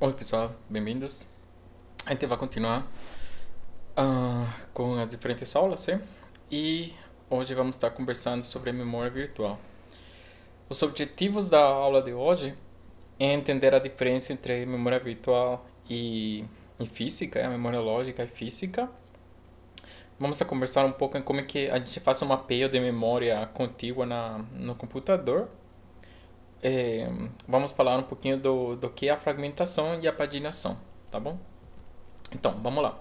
Oi pessoal, bem-vindos. A gente vai continuar uh, com as diferentes aulas, hein? e hoje vamos estar conversando sobre a memória virtual. Os objetivos da aula de hoje é entender a diferença entre memória virtual e, e física, é a memória lógica e física. Vamos conversar um pouco em como é que a gente faz um mapeio de memória contígua na, no computador é, vamos falar um pouquinho do, do que é a fragmentação e a paginação, tá bom? Então, vamos lá.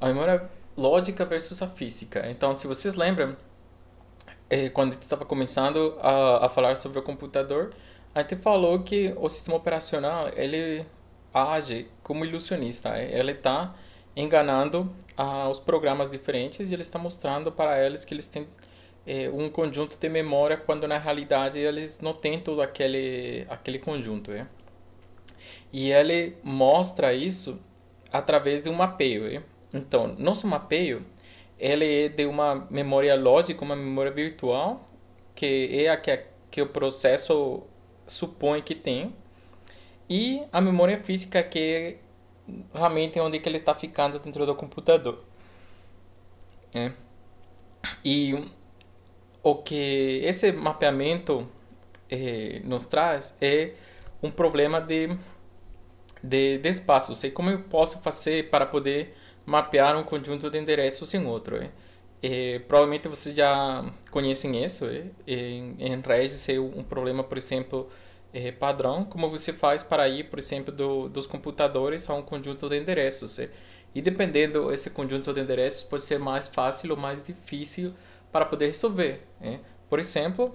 A memória lógica versus a física. Então, se vocês lembram, é, quando a gente estava começando a, a falar sobre o computador, a gente falou que o sistema operacional ele age como ilusionista. É, ele está enganando ah, os programas diferentes e ele está mostrando para eles que eles têm é, eh, um conjunto de memória quando na realidade eles não têm todo aquele, aquele conjunto. ¿eh? É? E ele mostra isso através de um mapeio. É? ¿eh? Então, nosso mapeio ele é de uma memória lógica, uma memória virtual, que é a que, que o processo supõe que tem, e a memória física, que é realmente onde que ele está ficando dentro do computador. É. E o que esse mapeamento eh, nos traz é um problema de, de, de espaço. Sei como eu posso fazer para poder mapear um conjunto de endereços em outro. Eh? Eh, provavelmente vocês já conhecem isso. Eh? Em, em Redis é um problema, por exemplo, eh, padrão. Como você faz para ir, por exemplo, do, dos computadores a um conjunto de endereços. Eh? E dependendo esse conjunto de endereços, pode ser mais fácil ou mais difícil para poder resolver. Né? Por exemplo,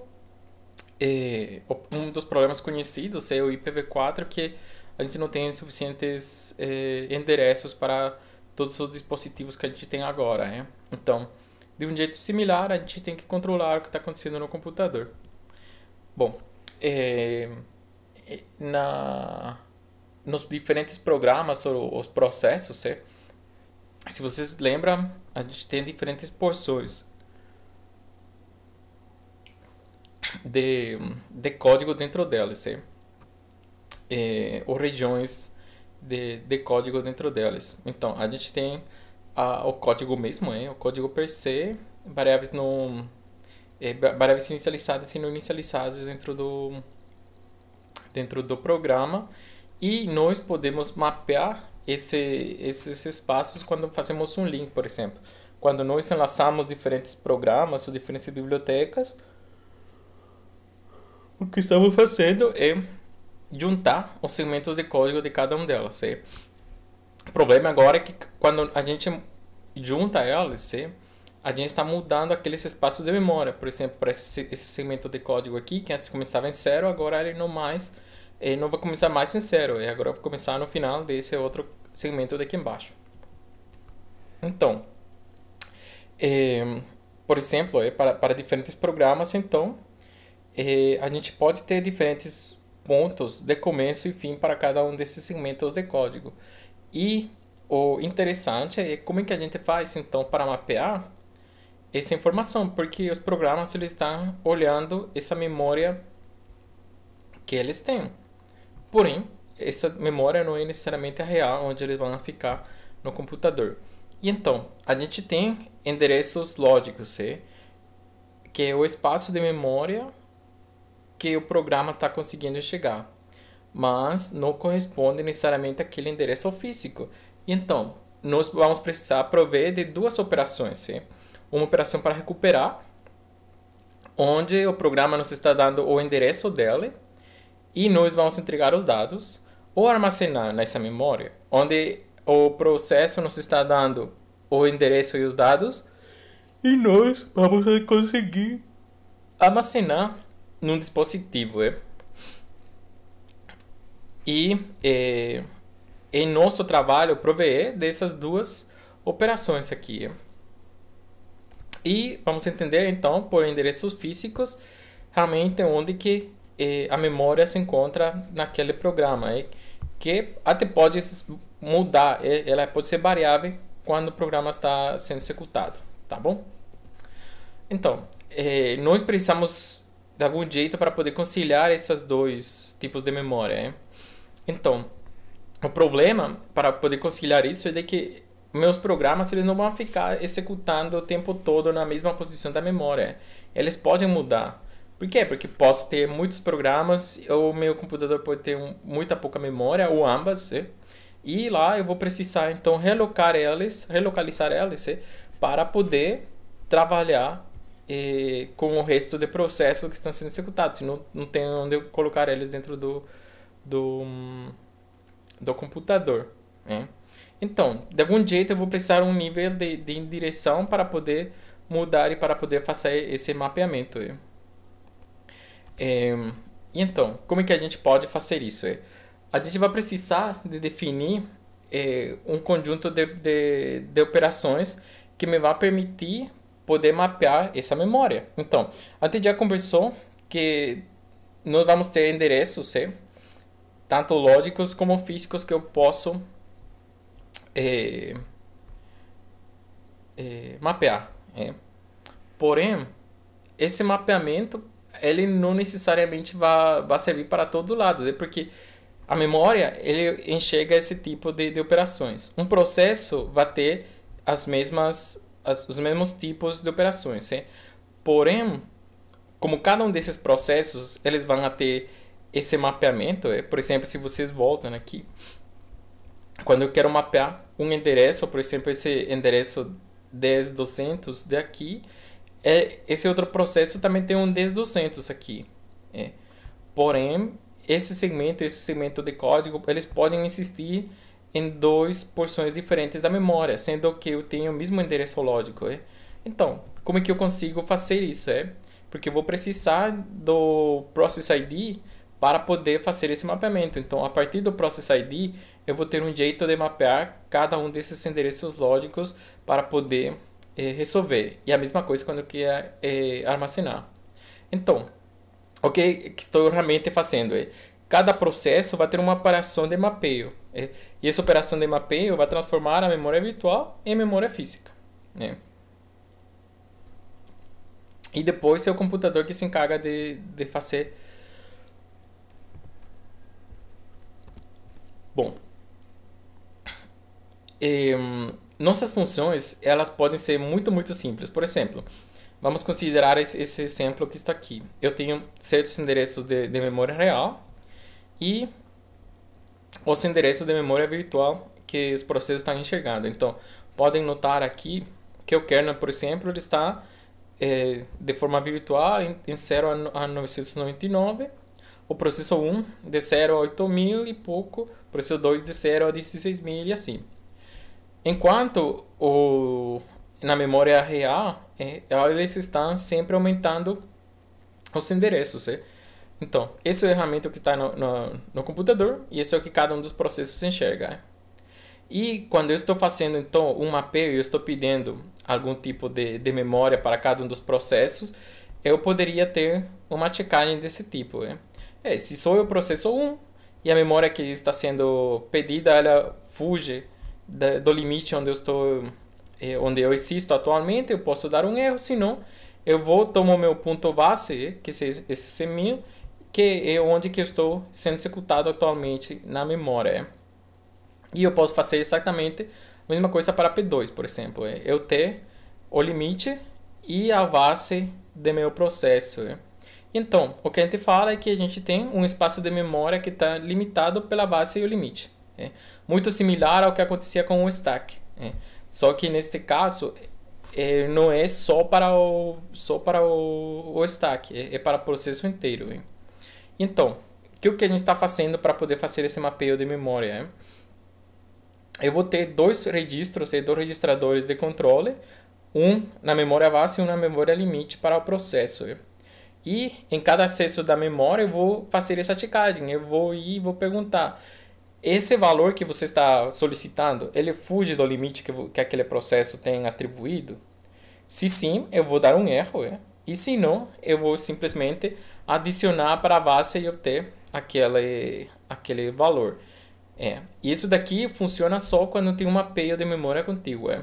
eh, um dos problemas conhecidos é o IPv4, que a gente não tem suficientes eh, endereços para todos os dispositivos que a gente tem agora. Né? Então, de um jeito similar, a gente tem que controlar o que está acontecendo no computador. Bom, eh, na, nos diferentes programas ou os processos, né? se vocês lembram, a gente tem diferentes porções. de, de código dentro delas, é, ou regiões de, de código dentro delas. Então, a gente tem a, o código mesmo, é, o código per se, variáveis não é, variáveis inicializadas e não inicializadas dentro do dentro do programa e nós podemos mapear esse, esses espaços quando fazemos um link, por exemplo. Quando nós enlaçamos diferentes programas ou diferentes bibliotecas, o que estamos fazendo é juntar os segmentos de código de cada uma delas. E é. o problema agora é que quando a gente junta elas, é, a gente está mudando aqueles espaços de memória. Por exemplo, para esse, esse, segmento de código aqui, que antes começava em zero, agora ele não mais ele é, não vai começar mais em zero. E agora vai começar no final desse outro segmento daqui embaixo. Então, é, por exemplo, é para, para diferentes programas, então, é, a gente pode ter diferentes pontos de começo e fim para cada um desses segmentos de código. E o interessante é como é que a gente faz então para mapear essa informação, porque os programas eles estão olhando essa memória que eles têm. Porém, essa memória não é necessariamente a real onde eles vão ficar no computador. E então, a gente tem endereços lógicos, é, que é o espaço de memória que o programa está conseguindo chegar, mas não corresponde necessariamente àquele endereço físico. Então, nós vamos precisar prover de duas operações. Sim? Uma operação para recuperar, onde o programa nos está dando o endereço dele e nós vamos entregar os dados ou armazenar nessa memória, onde o processo nos está dando o endereço e os dados e nós vamos conseguir armazenar num dispositivo. É? E é, em nosso trabalho proveer dessas duas operações aqui. É? E vamos entender então por endereços físicos realmente onde que é, a memória se encontra naquele programa. É? Que até pode mudar, é? ela pode ser variável quando o programa está sendo executado, tá bom? Então, eh, nós precisamos de algum jeito para poder conciliar esses dois tipos de memória. Hein? Então, o problema para poder conciliar isso é de que meus programas eles não vão ficar executando o tempo todo na mesma posição da memória. Eles podem mudar. Por quê? Porque posso ter muitos programas, ou meu computador pode ter um, muita pouca memória, ou ambas, é? e lá eu vou precisar então relocar eles, relocalizar é? para poder trabalhar e com o resto de processo que estão sendo executados. Não, não tem onde colocar eles dentro do, do, do computador. Né? Então, de algum jeito eu vou precisar um nível de, de direção para poder mudar e para poder fazer esse mapeamento. Né? É, e então, como é que a gente pode fazer isso? É? A gente vai precisar de definir é, um conjunto de, de, de operações que me vai permitir poder mapear essa memória. Então, a gente já conversou que nós vamos ter endereços, eh, tanto lógicos como físicos, que eu posso é, é, mapear. É. Porém, esse mapeamento ele não necessariamente vai, vai servir para todo lado, né? porque a memória ele enxerga esse tipo de, de operações. Um processo vai ter as mesmas as, os mesmos tipos de operações. Sim? Né? Porém, como cada um desses processos, eles vão ter esse mapeamento. É, por exemplo, se vocês voltam aqui, quando eu quero mapear um endereço, por exemplo, esse endereço 10200 daqui, é, esse outro processo também tem um 10200 aqui. É. Porém, esse segmento, esse segmento de código, eles podem existir em duas porções diferentes da memória, sendo que eu tenho o mesmo endereço lógico. É? Então, como é que eu consigo fazer isso? É? Porque eu vou precisar do Process ID para poder fazer esse mapeamento. Então, a partir do Process ID, eu vou ter um jeito de mapear cada um desses endereços lógicos para poder é, resolver. E a mesma coisa quando eu quer é, eh, armazenar. Então, o é que estou realmente fazendo é, cada processo vai ter uma operação de mapeio. É, e essa operação de mapeio vai transformar a memória virtual em memória física. Né? E depois é o computador que se encarga de, de fazer. Bom, e, nossas funções elas podem ser muito, muito simples. Por exemplo, vamos considerar esse exemplo que está aqui. Eu tenho certos endereços de, de memória real e os endereços de memória virtual que os processos estão enxergando. Então, podem notar aqui que o kernel, por exemplo, ele está eh, de forma virtual em, em 0 a 999, o processo 1 de 0 a 8000 e pouco, o processo 2 de 0 a 16000 e assim. Enquanto o, na memória real, eh, eles estão sempre aumentando os endereços. Eh? Então, esse é o ferramenta que está no, no, no, computador e esse é o que cada um dos processos enxerga. E quando eu estou fazendo então um mapeio, eu estou pedindo algum tipo de, de memória para cada um dos processos, eu poderia ter uma checagem desse tipo. Né? É, se sou eu processo 1 e a memória que está sendo pedida, ela fuge do limite onde eu estou, eh, onde eu existo atualmente, eu posso dar um erro, senão eu vou tomar o meu ponto base, que é esse seminho, que é onde que eu estou sendo executado atualmente na memória. É. E eu posso fazer exatamente a mesma coisa para P2, por exemplo. É eu ter o limite e a base do meu processo. É. Então, o que a gente fala é que a gente tem um espaço de memória que está limitado pela base e o limite. Muito similar ao que acontecia com o stack. Só que neste caso, não é só para o, só para o, o stack, é, para o processo inteiro. Então, o que a gente está fazendo para poder fazer esse mapeio de memória? É? Eu vou ter dois registros dois registradores de controle, um na memória base e um na memória limite para o processo. É? E em cada acesso da memória eu vou fazer essa checagem, eu vou ir vou perguntar esse valor que você está solicitando, ele fuge do limite que, que aquele processo tem atribuído? Se sim, eu vou dar um erro, é? e se não, eu vou simplesmente adicionar para a base e obter aquele, aquele valor. É. Isso daqui funciona só quando tem uma peia de memória contígua. É.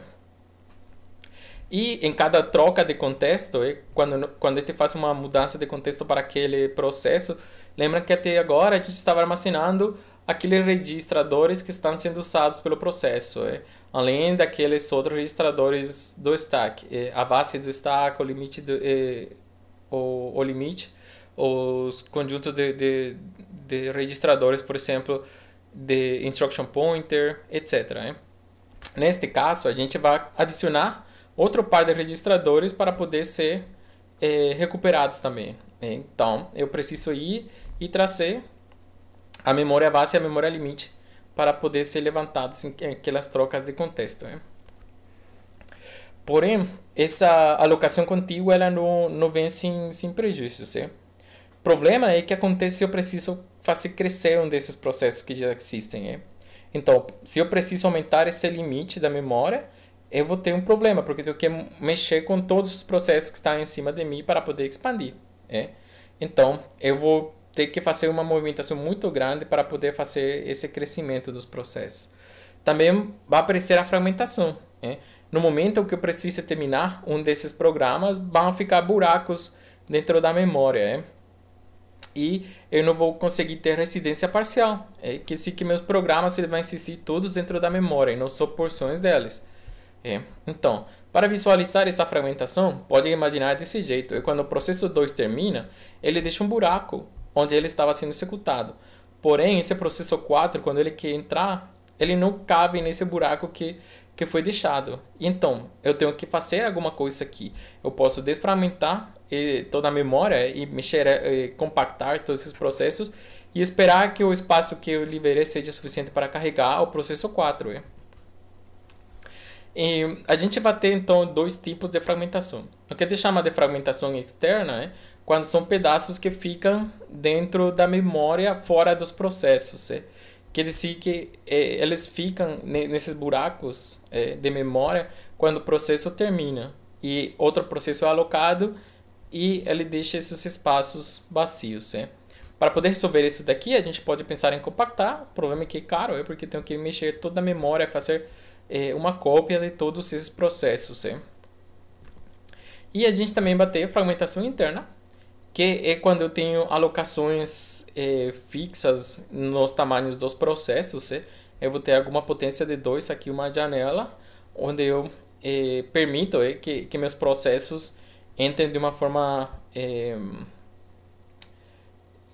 E em cada troca de contexto, é, quando, quando a gente faz uma mudança de contexto para aquele processo, lembra que até agora a gente estava armazenando aqueles registradores que estão sendo usados pelo processo, é? além daqueles outros registradores do stack, é? a base do stack, o limite, do, é? o, o limite os conjuntos de, de, de registradores, por exemplo, de instruction pointer, etc. Né? Neste caso, a gente vai adicionar outro par de registradores para poder ser é, recuperados também. Né? Então, eu preciso ir e trazer a memória base e a memória limite para poder ser levantados em aquelas trocas de contexto. Né? Porém, essa alocação contígua ela não, não vem sem, sem prejuízos. Né? problema é que acontece se eu preciso fazer crescer um desses processos que já existem. É? Então, se eu preciso aumentar esse limite da memória, eu vou ter um problema, porque eu tenho que mexer com todos os processos que estão em cima de mim para poder expandir. É? Então, eu vou ter que fazer uma movimentação muito grande para poder fazer esse crescimento dos processos. Também vai aparecer a fragmentação. É? No momento que eu preciso terminar um desses programas, vão ficar buracos dentro da memória. É? e eu não vou conseguir ter residência parcial. É que se que meus programas ele vai insistir todos dentro da memória e não só porções deles. É. Então, para visualizar essa fragmentação, pode imaginar desse jeito. E é quando o processo 2 termina, ele deixa um buraco onde ele estava sendo executado. Porém, esse processo 4, quando ele quer entrar, ele não cabe nesse buraco que, que foi deixado. Então, eu tenho que fazer alguma coisa aqui. Eu posso desfragmentar e toda a memória e mexer, e eh, eh, compactar todos esses processos e esperar que o espaço que eu liberei seja suficiente para carregar o processo 4. Eh. E a gente vai ter então dois tipos de fragmentação. O que a gente chama de fragmentação externa é quando são pedaços que ficam dentro da memória fora dos processos. É? Quer dizer que é, eles ficam nesses buracos é, de memória quando o processo termina e outro processo é alocado e ele deixa esses espaços vazios. Né? Para poder resolver isso daqui, a gente pode pensar em compactar. O problema é que é caro, é porque tenho que mexer toda a memória, fazer é, uma cópia de todos esses processos. Né? E a gente também vai ter fragmentação interna, que é quando eu tenho alocações é, fixas nos tamanhos dos processos. Né? Eu vou ter alguma potência de 2, aqui uma janela, onde eu é, permito que, que meus processos entrem de uma forma é,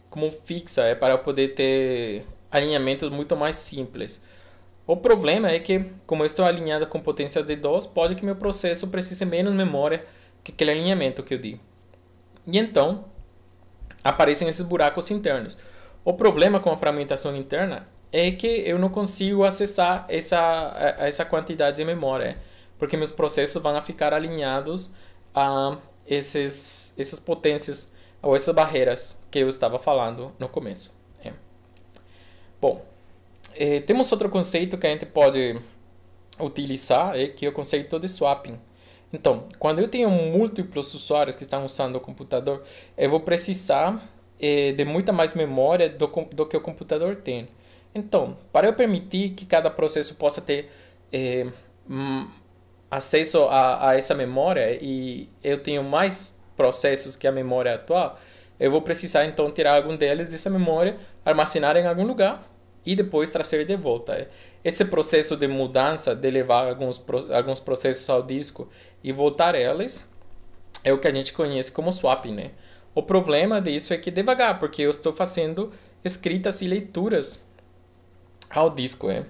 como fixa, é para poder ter alinhamentos muito mais simples. O problema é que, como eu estou alinhado com potência de DOS, pode que meu processo precise menos memória que aquele alinhamento que eu di. E então, aparecem esses buracos internos. O problema com a fragmentação interna é que eu não consigo acessar essa, essa quantidade de memória, porque meus processos vão ficar alinhados a esses, essas potências ou essas barreiras que eu estava falando no começo. É. Bom, é, temos outro conceito que a gente pode utilizar, é, que é o conceito de swapping. Então, quando eu tenho múltiplos usuários que estão usando o computador, eu vou precisar é, de muita mais memória do, do que o computador tem. Então, para eu permitir que cada processo possa ter é, acesso a, a essa memória e eu tenho mais processos que a memória atual, eu vou precisar então tirar algum deles dessa memória, armazenar em algum lugar e depois trazer de volta. Esse processo de mudança, de levar alguns, alguns processos ao disco e voltar eles, é o que a gente conhece como swap, né? O problema disso é que devagar, porque eu estou fazendo escritas e leituras ao disco, é.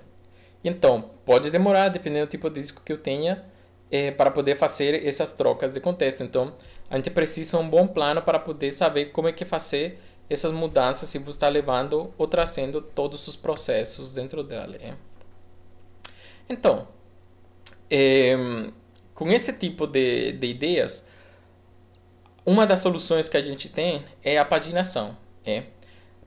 Então, pode demorar, dependendo do tipo de disco que eu tenha, é, para poder fazer essas trocas de contexto. Então, a gente precisa de um bom plano para poder saber como é que fazer essas mudanças se você está levando ou trazendo todos os processos dentro dela. É. Então, é, com esse tipo de, de ideias, uma das soluções que a gente tem é a paginação. É.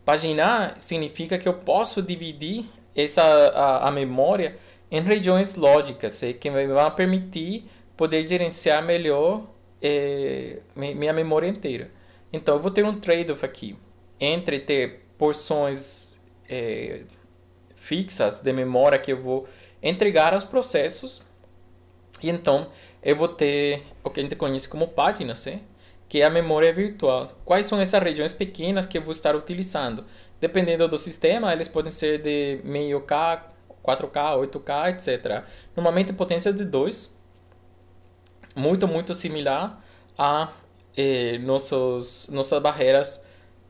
Paginar significa que eu posso dividir essa a, a memória em regiões lógicas, eh, que me vão permitir poder gerenciar melhor eh, minha memória inteira. Então, eu vou ter um trade-off aqui entre ter porções eh, fixas de memória que eu vou entregar aos processos, e então eu vou ter o que a gente conhece como páginas, eh? que é a memória virtual. Quais são essas regiões pequenas que eu vou estar utilizando? Dependendo do sistema, eles podem ser de meio K, 4K, 8K, etc. Normalmente potência de 2, muito, muito similar a eh, nossos, nossas barreiras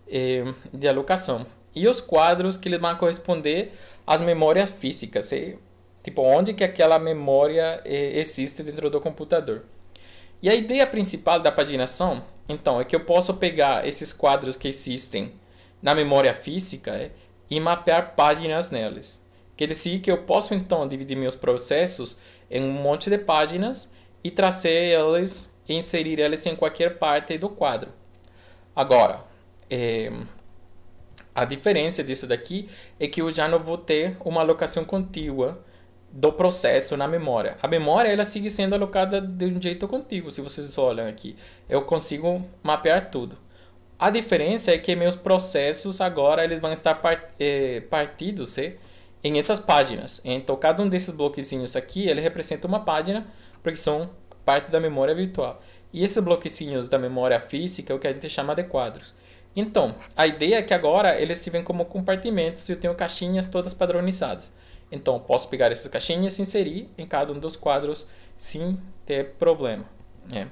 eh, de alocação. E os quadros que eles vão corresponder às memórias físicas, eh? tipo onde que aquela memória eh, existe dentro do computador. E a ideia principal da paginação, então, é que eu posso pegar esses quadros que existem na memória física eh, e mapear páginas nelas. Quer dizer que eu posso então dividir meus processos em um monte de páginas e trazer elas e inserir elas em qualquer parte do quadro. Agora, é, a diferença disso daqui é que eu já não vou ter uma alocação contínua do processo na memória. A memória ela sigue sendo alocada de um jeito contíguo. se vocês olham aqui. Eu consigo mapear tudo. A diferença é que meus processos agora eles vão estar part, eh, partidos é em essas páginas. Então, cada um desses bloquezinhos aqui, ele representa uma página, porque são parte da memória virtual. E esses bloquezinhos da memória física é o que a gente chama de quadros. Então, a ideia é que agora eles se veem como compartimentos e eu tenho caixinhas todas padronizadas. Então, posso pegar essas caixinhas e inserir em cada um dos quadros sem ter problema. E né?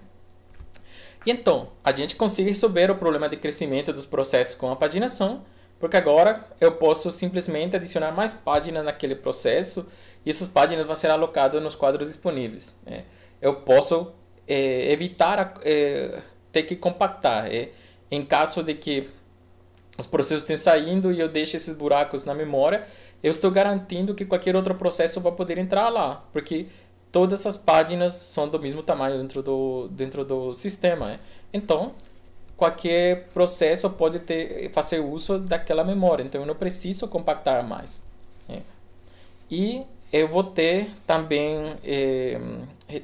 então, a gente consegue resolver o problema de crescimento dos processos com a paginação, porque agora eu posso simplesmente adicionar mais páginas naquele processo e essas páginas vão ser alocadas nos quadros disponíveis. Né? Eu posso é, evitar é, ter que compactar. É, em caso de que os processos estejam saindo e eu deixe esses buracos na memória, eu estou garantindo que qualquer outro processo vai poder entrar lá, porque todas as páginas são do mesmo tamanho dentro do, dentro do sistema. Né? Então, qualquer processo pode ter, fazer uso daquela memória. Então eu não preciso compactar mais. É. E eu vou ter também é,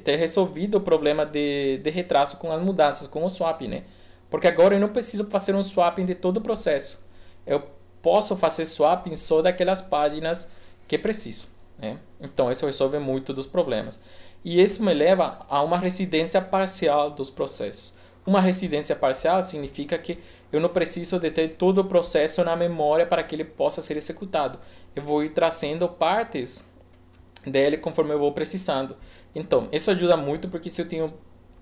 ter resolvido o problema de, de retraso com as mudanças, com o swap, né? Porque agora eu não preciso fazer um swap de todo o processo. Eu posso fazer swap só daquelas páginas que preciso. Né? Então isso resolve muito dos problemas. E isso me leva a uma residência parcial dos processos. Uma residência parcial significa que eu não preciso ter todo o processo na memória para que ele possa ser executado. Eu vou ir trazendo partes dele conforme eu vou precisando. Então, isso ajuda muito porque se eu tenho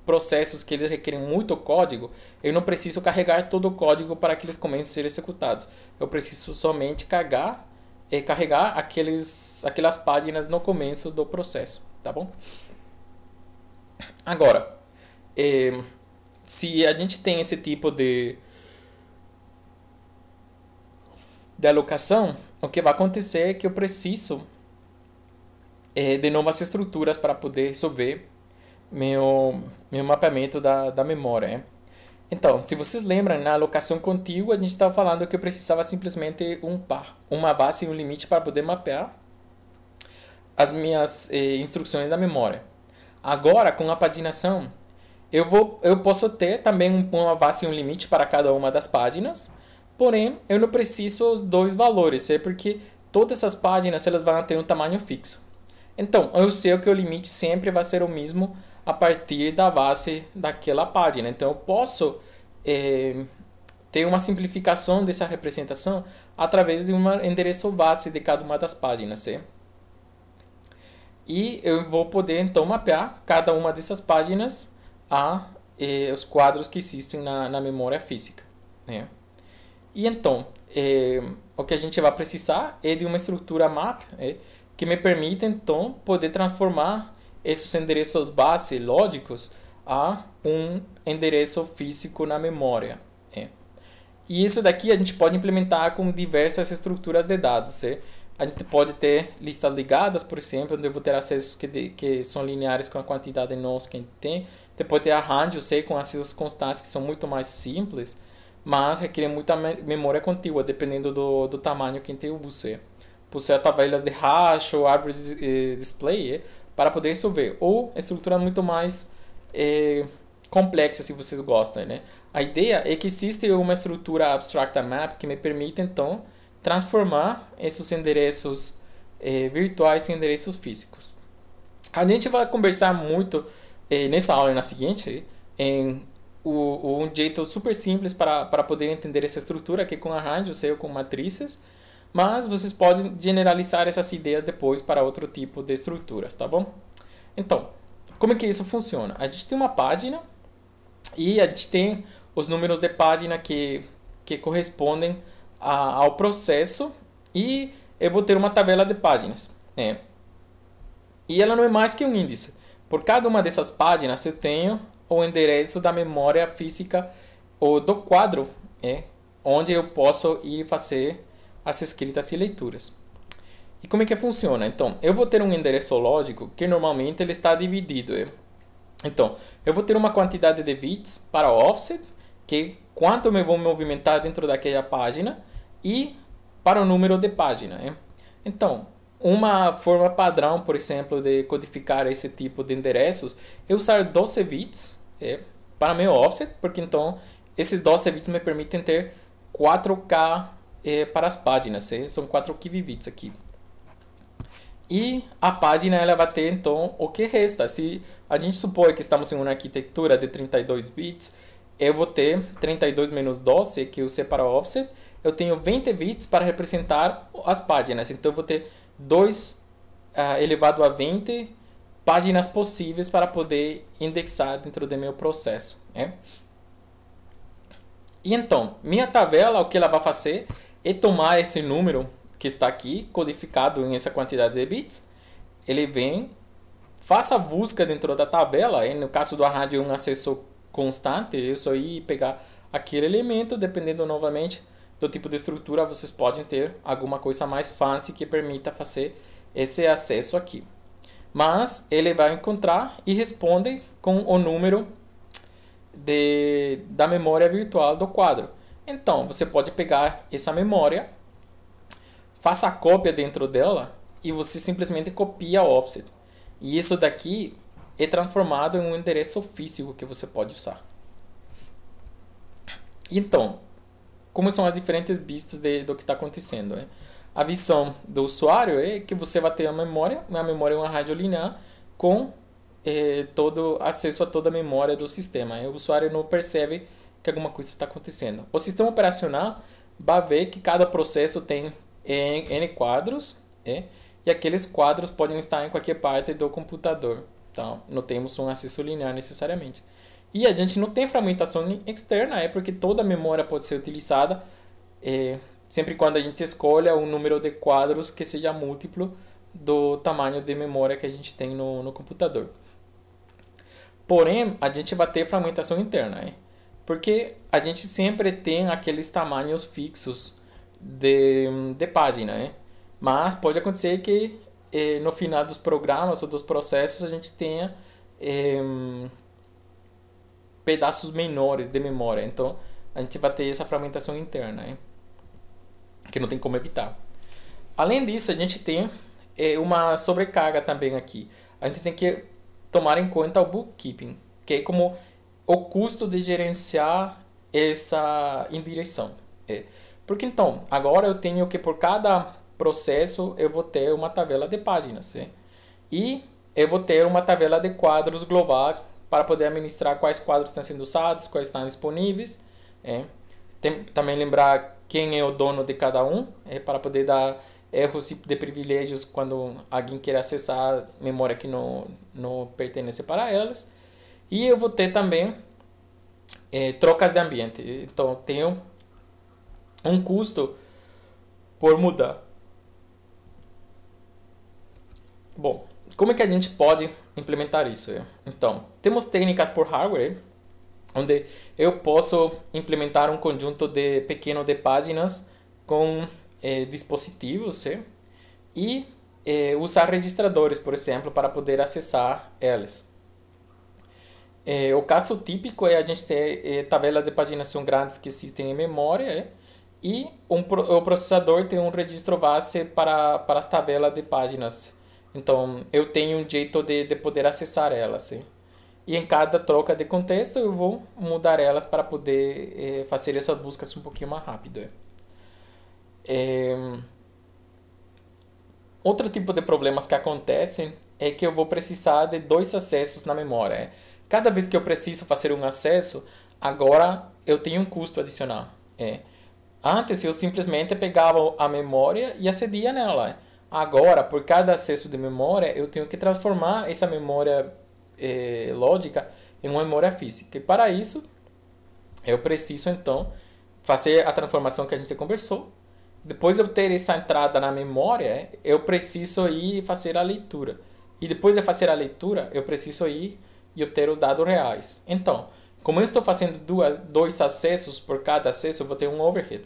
processos que eles requerem muito código, eu não preciso carregar todo o código para que eles comecem a ser executados. Eu preciso somente carregar, eh, carregar aqueles, aquelas páginas no começo do processo, tá bom? Agora, eh, se a gente tem esse tipo de, de alocação, o que vai acontecer é que eu preciso é, de novas estruturas para poder resolver meu, meu mapeamento da, da memória. Né? Então, se vocês lembram, na alocação contígua a gente estava falando que eu precisava simplesmente um par, uma base e um limite para poder mapear as minhas eh, instruções da memória. Agora, com a paginação, eu, vou, eu posso ter também um, uma base e um limite para cada uma das páginas, porém eu não preciso os dois valores, é porque todas essas páginas elas vão ter um tamanho fixo. Então, eu sei que o limite sempre vai ser o mesmo a partir da base daquela página. Então, eu posso é, ter uma simplificação dessa representação através de um endereço base de cada uma das páginas. É? E eu vou poder, então, mapear cada uma dessas páginas a eh, os quadros que existem na, na memória física. Né? E então, eh, o que a gente vai precisar é de uma estrutura map eh, que me permita, então, poder transformar esses endereços base lógicos a um endereço físico na memória. Né? E isso daqui a gente pode implementar com diversas estruturas de dados. Né? A gente pode ter listas ligadas, por exemplo, onde eu vou ter acessos que, de, que são lineares com a quantidade de nós que a gente tem depois tem a rádio, eu sei, com acessos constantes que são muito mais simples, mas requer muita memória contínua, dependendo do, do tamanho que tem o você. Pulsar tabelas de hash ou árvores de eh, display eh, para poder resolver. Ou estrutura muito mais é, complexa, se vocês gostam, né? A ideia é que existe uma estrutura abstracta map que me permite, então, transformar esses endereços virtuais em endereços físicos. A gente vai conversar muito e é, nessa aula e na seguinte, em é, o, um jeito super simples para, para poder entender essa estrutura aqui é com arranjos ou com matrizes, mas vocês podem generalizar essas ideias depois para outro tipo de estruturas, tá bom? Então, como é que isso funciona? A gente tem uma página e a gente tem os números de página que, que correspondem a, ao processo e eu vou ter uma tabela de páginas. Né? E ela não é mais que um índice. Por cada uma dessas páginas eu tenho o endereço da memória física ou do quadro, é, onde eu posso ir fazer as escritas e leituras. E como é que funciona? Então, eu vou ter um endereço lógico que normalmente ele está dividido. É? Então, eu vou ter uma quantidade de bits para o offset, que quanto eu vou movimentar dentro daquela página, e para o número de página. É? Então, uma forma padrão, por exemplo, de codificar esse tipo de endereços é usar 12 bits é, para meu offset, porque então esses 12 bits me permitem ter 4K é, para as páginas, é, são 4 kilobits aqui. E a página ela vai ter então o que resta. Se a gente supõe que estamos em uma arquitetura de 32 bits, eu vou ter 32 menos 12, que eu separo offset, eu tenho 20 bits para representar as páginas, então eu vou ter 2 uh, ah, elevado a 20 páginas possíveis para poder indexar dentro do meu processo. Né? E então, minha tabela, o que ela vai fazer é tomar esse número que está aqui, codificado em essa quantidade de bits, ele vem, faça a busca dentro da tabela, e no caso do array um acesso constante, eu só ia pegar aquele elemento, dependendo novamente do tipo de estrutura, vocês podem ter alguma coisa mais fácil que permita fazer esse acesso aqui. Mas ele vai encontrar e responde com o número de, da memória virtual do quadro. Então, você pode pegar essa memória, faça a cópia dentro dela e você simplesmente copia o offset. E isso daqui é transformado em um endereço físico que você pode usar. Então, como são as diferentes vistas de, do que está acontecendo. Né? A visão do usuário é que você vai ter a memória, a memória é uma rádio linear com é, todo acesso a toda a memória do sistema. Né? O usuário não percebe que alguma coisa está acontecendo. O sistema operacional vai ver que cada processo tem eh, N quadros é? e aqueles quadros podem estar em qualquer parte do computador. Então, não temos um acesso linear necessariamente. E a gente não tem fragmentação externa, é porque toda a memória pode ser utilizada, é, sempre quando a gente escolha um número de quadros que seja múltiplo do tamanho de memória que a gente tem no, no computador. Porém, a gente vai ter fragmentação interna, é? porque a gente sempre tem aqueles tamanhos fixos de, de página, é? mas pode acontecer que é, no final dos programas ou dos processos a gente tenha é, pedaços menores de memória. Então, a gente vai ter essa fragmentação interna, hein? Né? que não tem como evitar. Além disso, a gente tem é, uma sobrecarga também aqui. A gente tem que tomar em conta o bookkeeping, que é como o custo de gerenciar essa indireção. É. Porque então, agora eu tenho que por cada processo eu vou ter uma tabela de páginas. É. E eu vou ter uma tabela de quadros global para poder administrar quais quadros estão sendo usados, quais estão disponíveis. É. Tem, também lembrar quem é o dono de cada um, é, para poder dar erros de privilégios quando alguém quer acessar memória que não, não pertence para elas. E eu vou ter também é, trocas de ambiente. Então, tenho um custo por mudar. Bom, como é que a gente pode implementar isso. É. Então, temos técnicas por hardware, é, onde eu posso implementar um conjunto de pequeno de páginas com eh, dispositivos e eh, usar registradores, por exemplo, para poder acessar elas. o caso típico é a gente ter tabelas de paginação grandes que existem em memória e um, o processador tem um registro base para, para as tabelas de páginas então, eu tenho um jeito de, de poder acessar elas. Sim. E em cada troca de contexto, eu vou mudar elas para poder eh, fazer essas buscas um pouquinho mais rápido. É... Eh, outro tipo de problemas que acontecem é que eu vou precisar de dois acessos na memória. É. Cada vez que eu preciso fazer um acesso, agora eu tenho um custo adicional. É. Antes eu simplesmente pegava a memória e acedia nela. É. Agora, por cada acesso de memória, eu tenho que transformar essa memória eh, lógica em uma memória física. E para isso, eu preciso então fazer a transformação que a gente conversou. Depois de eu ter essa entrada na memória, eu preciso ir fazer a leitura. E depois de fazer a leitura, eu preciso ir e obter os dados reais. Então, como eu estou fazendo duas, dois acessos por cada acesso, eu vou ter um overhead.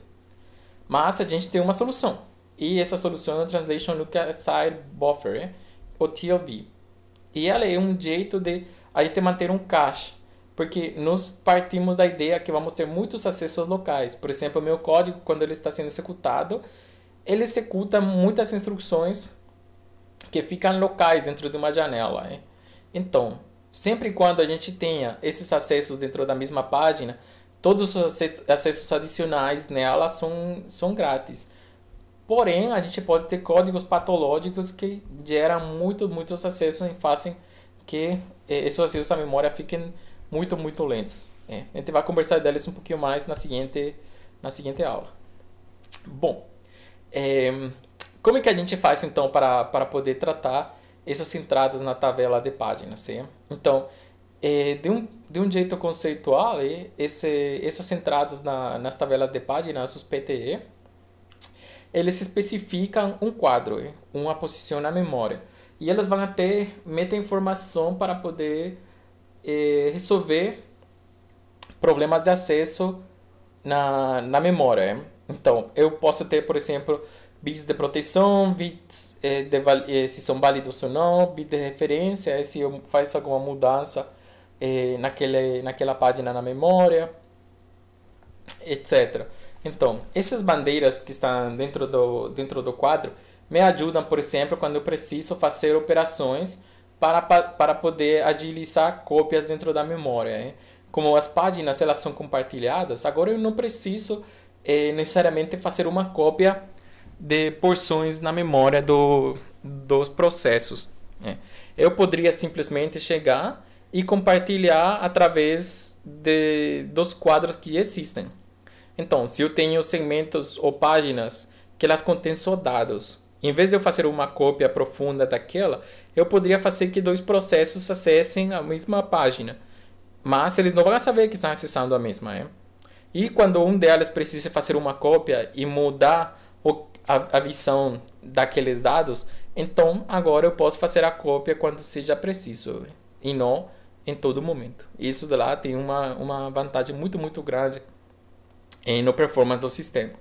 Mas a gente tem uma solução e essa solução é né? o Translation Look-Aside Buffer, ou TLB. E ela é um jeito de a gente manter um cache, porque nós partimos da ideia que vamos ter muitos acessos locais. Por exemplo, meu código, quando ele está sendo executado, ele executa muitas instruções que ficam locais dentro de uma janela. Hein? Né? Então, sempre quando a gente tenha esses acessos dentro da mesma página, todos os acessos adicionais nela são, são grátis. Porém, a gente pode ter códigos patológicos que geram muito, muitos acessos e fazem que eh, esses acessos à memória fiquem muito, muito lentos. É. A gente vai conversar deles um pouquinho mais na seguinte, na seguinte aula. Bom, é, como é que a gente faz então para, para poder tratar essas entradas na tabela de páginas? É? Então, é, de, um, de um jeito conceitual, é esse, essas entradas na, nas tabelas de páginas, os PTE, eles especificam um quadro, uma posição na memória. E elas vão até meta informação para poder eh, resolver problemas de acesso na, na memória. Então, eu posso ter, por exemplo, bits de proteção, bits eh, de, eh, se são válidos ou não, bits de referência, eh, se eu faço alguma mudança eh, naquele, naquela página na memória, etc. Então, essas bandeiras que estão dentro do, dentro do quadro me ajudam, por exemplo, quando eu preciso fazer operações para, para poder agilizar cópias dentro da memória. Hein? Como as páginas elas são compartilhadas, agora eu não preciso é, necessariamente fazer uma cópia de porções na memória do, dos processos. Né? Eu poderia simplesmente chegar e compartilhar através de, dos quadros que existem. Então, se eu tenho segmentos ou páginas que elas contêm só dados, em vez de eu fazer uma cópia profunda daquela, eu poderia fazer que dois processos acessem a mesma página. Mas eles não vão saber que estão acessando a mesma. Né? E quando um delas precisa fazer uma cópia e mudar o, a, a visão daqueles dados, então agora eu posso fazer a cópia quando seja preciso. E não em todo momento. Isso de lá tem uma, uma vantagem muito, muito grande e no performance do sistema.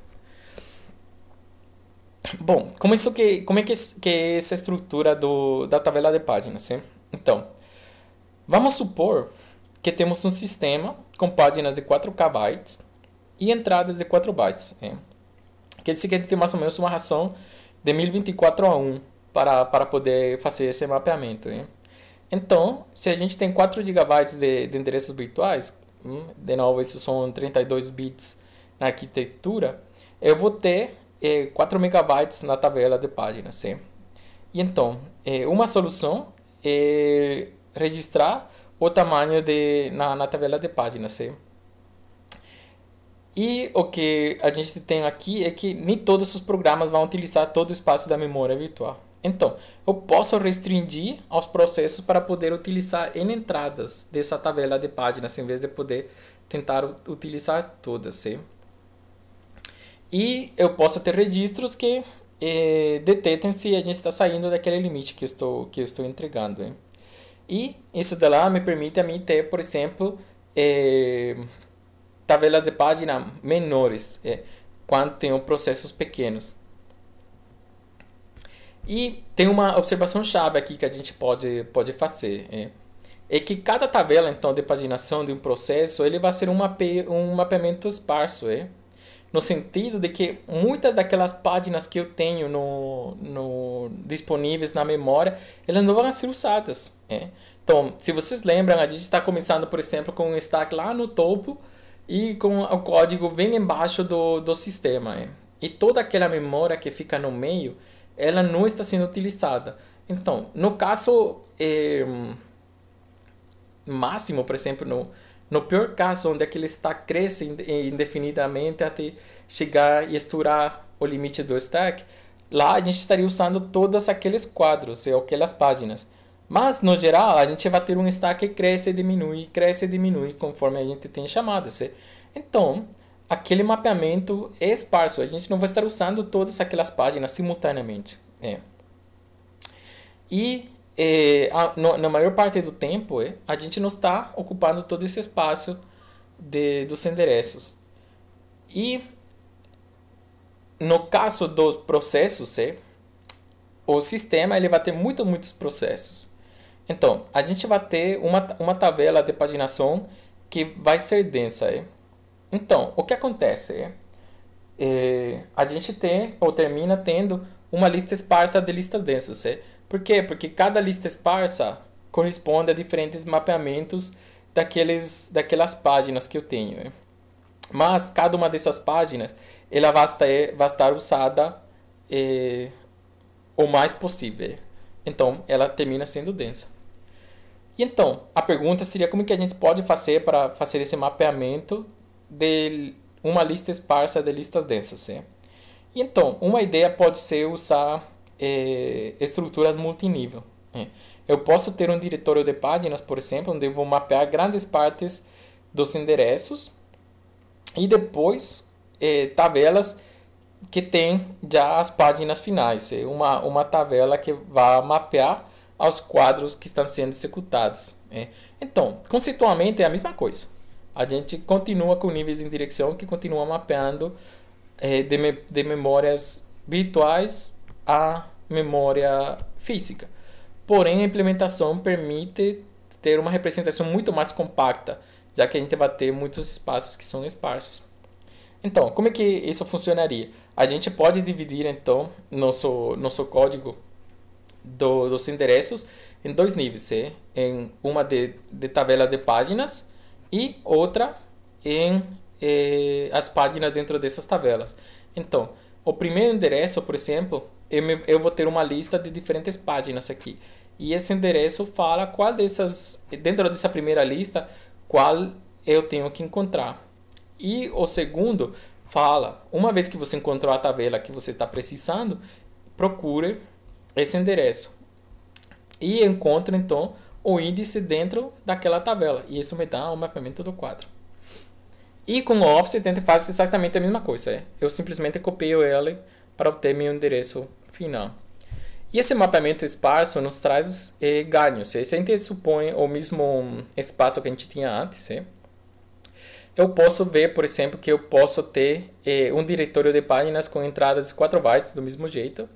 Bom, como, isso que, como é que, que é essa estrutura do, da tabela de páginas? Hein? Então, vamos supor que temos um sistema com páginas de 4 KB e entradas de 4 bytes. Hein? Quer dizer que a gente tem mais ou menos uma ração de 1024 a 1 para, para poder fazer esse mapeamento. Hein? Então, se a gente tem 4 GB de, de endereços virtuais, hum, de novo, isso são 32 bits na arquitetura, eu vou ter é, eh, 4 megabytes na tabela de páginas. Sim? E então, é, uma solução é registrar o tamanho de, na, na tabela de páginas. Sim? E o que a gente tem aqui é que nem todos os programas vão utilizar todo o espaço da memória virtual. Então, eu posso restringir aos processos para poder utilizar N entradas dessa tabela de páginas, em vez de poder tentar utilizar todas. Sim? E eu posso ter registros que eh, detetem se a gente está saindo daquele limite que eu estou, que eu estou entregando. Hein? E isso de lá me permite a mim ter, por exemplo, eh, tabelas de página menores, eh, quando tenho processos pequenos. E tem uma observação chave aqui que a gente pode, pode fazer. É, é que cada tabela, então, de paginação de um processo, ele vai ser um, mape, um mapeamento esparso. É? no sentido de que muitas daquelas páginas que eu tenho no, no disponíveis na memória, elas não vão ser usadas. É. Então, se vocês lembram, a gente está começando, por exemplo, com um stack lá no topo e com o código bem embaixo do, do sistema. É. E toda aquela memória que fica no meio, ela não está sendo utilizada. Então, no caso eh, máximo, por exemplo, no, no pior caso, onde aquele é está cresce indefinidamente até chegar e estourar o limite do stack, lá a gente estaria usando todos aqueles quadros ou aquelas páginas. Mas, no geral, a gente vai ter um stack que cresce e diminui, cresce e diminui, conforme a gente tem chamadas. Então, aquele mapeamento é esparso. A gente não vai estar usando todas aquelas páginas simultaneamente. É. E é, a, no, na maior parte do tempo, é, a gente não está ocupando todo esse espaço de, dos endereços. E no caso dos processos, é, o sistema ele vai ter muito, muitos processos. Então, a gente vai ter uma, uma tabela de paginação que vai ser densa. É. Então, o que acontece? É, é, a gente tem, ou termina tendo, uma lista esparsa de listas densas. É por quê? Porque cada lista esparsa corresponde a diferentes mapeamentos daqueles, daquelas páginas que eu tenho. Né? Mas cada uma dessas páginas ela vai estar, vai estar usada eh, o mais possível. Então, ela termina sendo densa. E então, a pergunta seria como que a gente pode fazer para fazer esse mapeamento de uma lista esparsa de listas densas. Né? E então, uma ideia pode ser usar é, estruturas multinível. É. Eu posso ter um diretório de páginas, por exemplo, onde eu vou mapear grandes partes dos endereços e depois é, tabelas que tem já as páginas finais. É uma, uma tabela que vai mapear aos quadros que estão sendo executados. É. Então, conceitualmente é a mesma coisa. A gente continua com níveis de direção que continua mapeando é, de, me de memórias virtuais a memória física. Porém, a implementação permite ter uma representação muito mais compacta, já que a gente vai ter muitos espaços que são esparsos. Então, como é que isso funcionaria? A gente pode dividir, então, nosso, nosso código do, dos endereços em dois níveis, é? em uma de, de tabelas de páginas e outra em é, as páginas dentro dessas tabelas. Então, o primeiro endereço, por exemplo, eu, me, eu vou ter uma lista de diferentes páginas aqui. E esse endereço fala qual dessas, dentro dessa primeira lista, qual eu tenho que encontrar. E o segundo fala, uma vez que você encontrou a tabela que você está precisando, procure esse endereço e encontre então o índice dentro daquela tabela. E isso me dá o mapeamento do quadro. E com o Office, a gente faz exatamente a mesma coisa. é Eu simplesmente copio ele para obter meu endereço final. E esse mapeamento esparso nos traz eh, ganhos. Eh. Se a gente supõe o mesmo espaço que a gente tinha antes, eh? eu posso ver, por exemplo, que eu posso ter eh, um diretório de páginas com entradas de 4 bytes do mesmo jeito.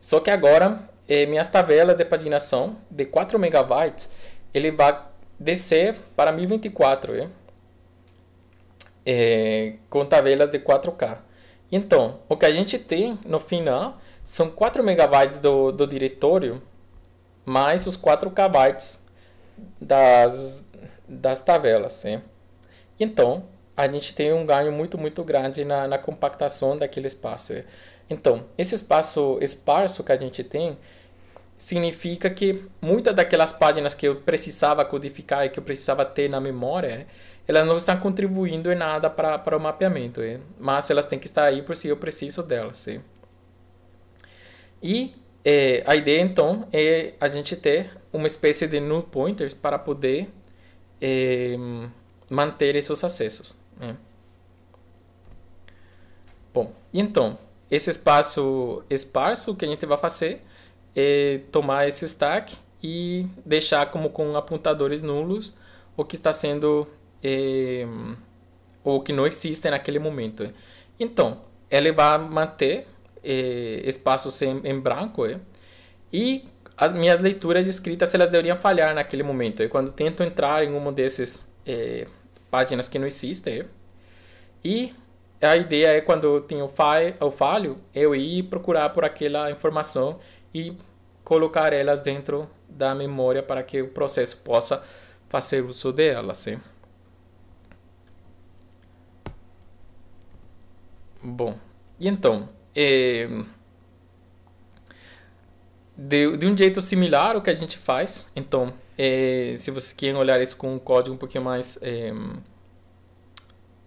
Só que agora, eh, minhas tabelas de paginação de 4 megabytes, ele vai descer para 1024, com tabelas de 4K. Então, o que a gente tem no final são 4 MB do, do diretório mais os 4 KB das, das tabelas. Sim. Né? Então, a gente tem um ganho muito, muito grande na, na compactação daquele espaço. Né? Então, esse espaço esparso que a gente tem significa que muitas daquelas páginas que eu precisava codificar e que eu precisava ter na memória elas não estão contribuindo em nada para o mapeamento, mas elas têm que estar aí por si eu preciso delas. E é, a ideia então é a gente ter uma espécie de null pointers para poder é, manter esses acessos. Né? Bom, então esse espaço esparso que a gente vai fazer é tomar esse stack e deixar como com apontadores nulos o que está sendo é, ou que não existem naquele momento. Então, ele é vai manter é, eh, espaços em, em branco é. e as minhas leituras escritas elas deveriam falhar naquele momento. E é. quando tento entrar em uma dessas eh, páginas que não existem e a ideia é quando eu tenho falho, eu falho, eu ir procurar por aquela informação e colocar elas dentro da memória para que o processo possa fazer uso delas. Bom, e então, é, de, de, um jeito similar ao que a gente faz, então, é, se vocês querem olhar isso com um código um pouquinho mais é,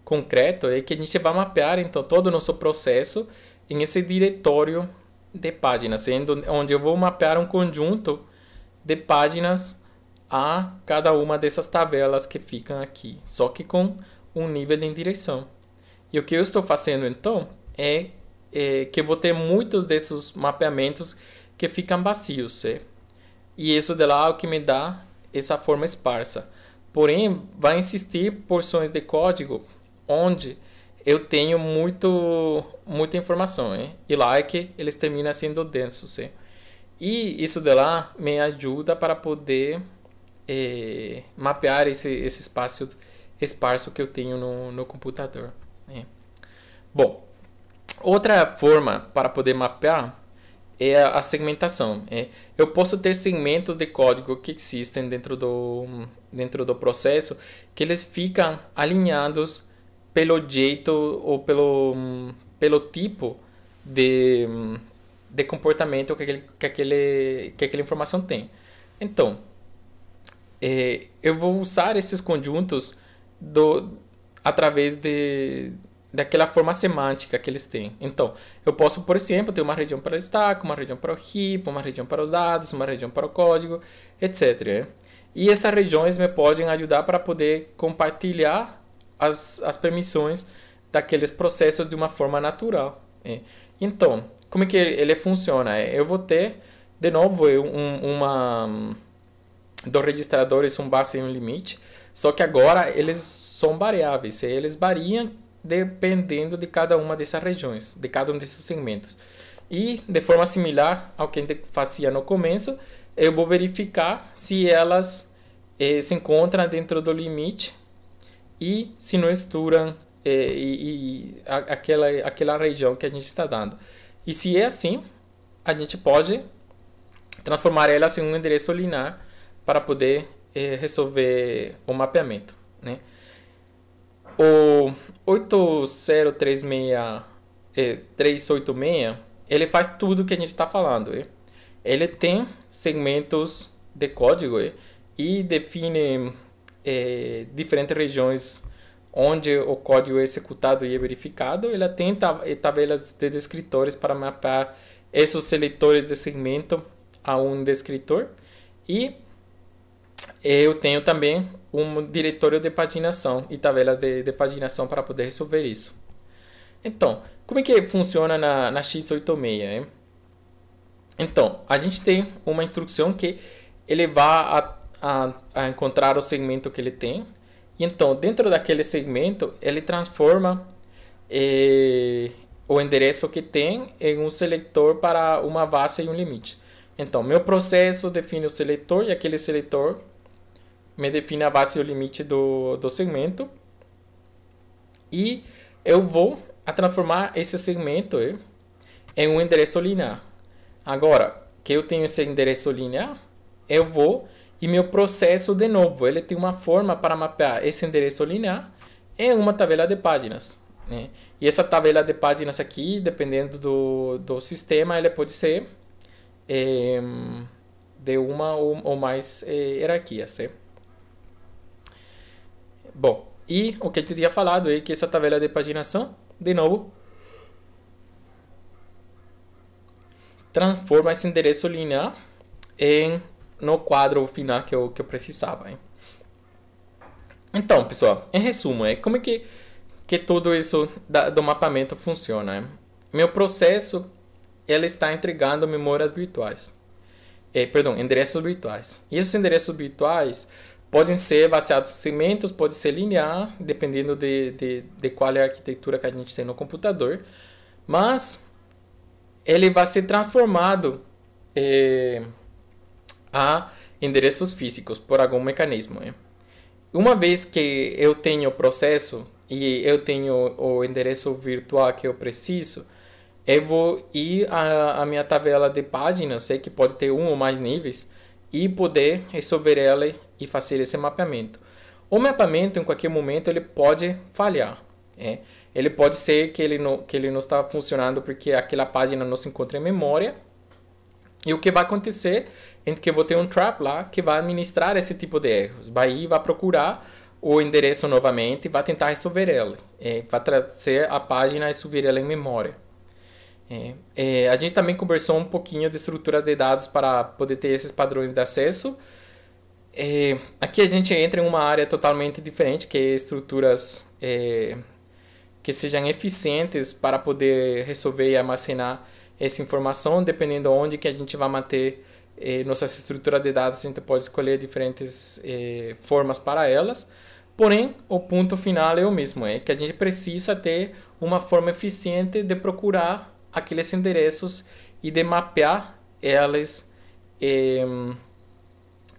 concreto, é que a gente vai mapear, então, todo o nosso processo em esse diretório de páginas, sendo onde eu vou mapear um conjunto de páginas a cada uma dessas tabelas que ficam aqui, só que com um nível de indireção e o que eu estou fazendo então é, é que eu vou ter muitos desses mapeamentos que ficam vazios. É. E isso de lá é o que me dá essa forma esparsa. Porém, vai existir porções de código onde eu tenho muito, muita informação. É. E lá é que eles terminam sendo densos. É. E isso de lá me ajuda para poder eh, mapear esse, esse espaço esparso que eu tenho no, no computador. Né? Bom, outra forma para poder mapear é a segmentação. É. eu posso ter segmentos de código que existem dentro do, dentro do processo que eles ficam alinhados pelo jeito ou pelo, pelo tipo de, de comportamento que, aquele, que, aquele, que aquela informação tem. Então, é, eu vou usar esses conjuntos do, através de daquela forma semântica que eles têm. Então, eu posso, por exemplo, ter uma região para o stack, uma região para o heap, uma região para os dados, uma região para o código, etc. Né? E essas regiões me podem ajudar para poder compartilhar as, as permissões daqueles processos de uma forma natural. Né? Então, como é que ele funciona? Eu vou ter, de novo, um, uma dos registradores um base e um limite. Só que agora eles são variáveis, eles variam dependendo de cada uma dessas regiões, de cada um desses segmentos. E de forma similar ao que a gente fazia no começo, eu vou verificar se elas eh, se encontram dentro do limite e se não misturam eh, e, e a, aquela, aquela região que a gente está dando. E se é assim, a gente pode transformar elas em um endereço linear para poder é, resolver o mapeamento. Né? O 8036 eh, é, ele faz tudo o que a gente está falando. Né? Ele tem segmentos de código né? e define é, diferentes regiões onde o código é executado e é verificado. Ele tem tabelas de descritores para mapear esses seletores de segmento a um descritor e eu tenho também um diretório de paginação e tabelas de, de paginação para poder resolver isso. Então, como é que funciona na, na x86? Hein? Então, a gente tem uma instrução que ele vai a, a, a encontrar o segmento que ele tem. E então, dentro daquele segmento, ele transforma eh, o endereço que tem em um seletor para uma base e um limite. Então, meu processo define o seletor e aquele seletor me define a base e o limite do, do segmento. E eu vou transformar esse segmento eh, em um endereço linear. Agora que eu tenho esse endereço linear, eu vou e meu processo de novo, ele tem uma forma para mapear esse endereço linear em uma tabela de páginas. Né? E essa tabela de páginas aqui, dependendo do, do sistema, ele pode ser é, de uma ou, ou mais é, hierarquias. Certo? Bom, e o que eu tinha falado é que essa tabela é de paginação, de novo, transforma esse endereço linear em, no quadro final que eu, que eu precisava. Hein? Então, pessoal, em resumo, é como é que, que tudo isso da, do mapeamento funciona. Hein? Meu processo ela está entregando memórias virtuais. É, perdão, endereços virtuais. E esses endereços virtuais Podem ser baseados em segmentos, pode ser linear, dependendo de, de, de qual é a arquitetura que a gente tem no computador. Mas ele vai ser transformado eh, a endereços físicos por algum mecanismo. é. Uma vez que eu tenho o processo e eu tenho o endereço virtual que eu preciso, eu vou ir à, à minha tabela de páginas, sei que pode ter um ou mais níveis, e poder resolver ela e fazer esse mapeamento. O mapeamento, em qualquer momento, ele pode falhar. É? Ele pode ser que ele, não, que ele não está funcionando porque aquela página não se encontra em memória. E o que vai acontecer é que eu vou ter um trap lá que vai administrar esse tipo de erros. Vai ir, vai procurar o endereço novamente e vai tentar resolver ela. É, vai trazer a página e subir ela em memória. É, é, a gente também conversou um pouquinho de estrutura de dados para poder ter esses padrões de acesso. É, aqui a gente entra em uma área totalmente diferente, que é estruturas é, que sejam eficientes para poder resolver e armazenar essa informação, dependendo de onde que a gente vai manter é, nossas estruturas de dados, a gente pode escolher diferentes é, formas para elas. Porém, o ponto final é o mesmo, é que a gente precisa ter uma forma eficiente de procurar aqueles endereços e de mapear elas eh,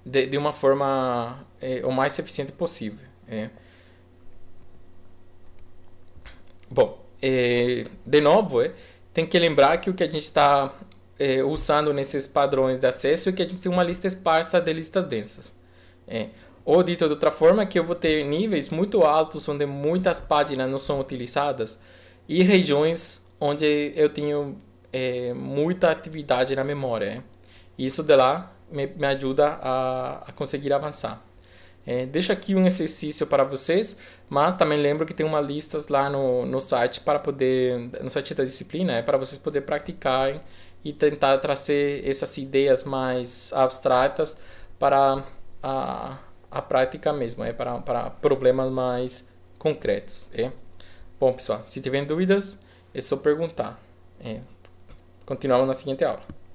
de, de, uma forma eh, o mais eficiente possível. Né? Bom, eh, de novo, tem que lembrar que o que a gente está usando nesses padrões de acesso é que a gente tem uma lista esparsa de listas densas. Né? Ou dito de outra forma, que eu vou ter níveis muito altos onde muitas páginas não são utilizadas e regiões onde eu tenho é, muita atividade na memória. É. Isso de lá me, me ajuda a, a, conseguir avançar. É, deixo aqui um exercício para vocês, mas também lembro que tem uma lista lá no, no site para poder, no site da disciplina, é, para vocês poderem praticar e tentar trazer essas ideias mais abstratas para a, a prática mesmo, é para, para problemas mais concretos. É? Bom, pessoal, se tiverem dúvidas, é só perguntar. É. Continuamos na seguinte aula.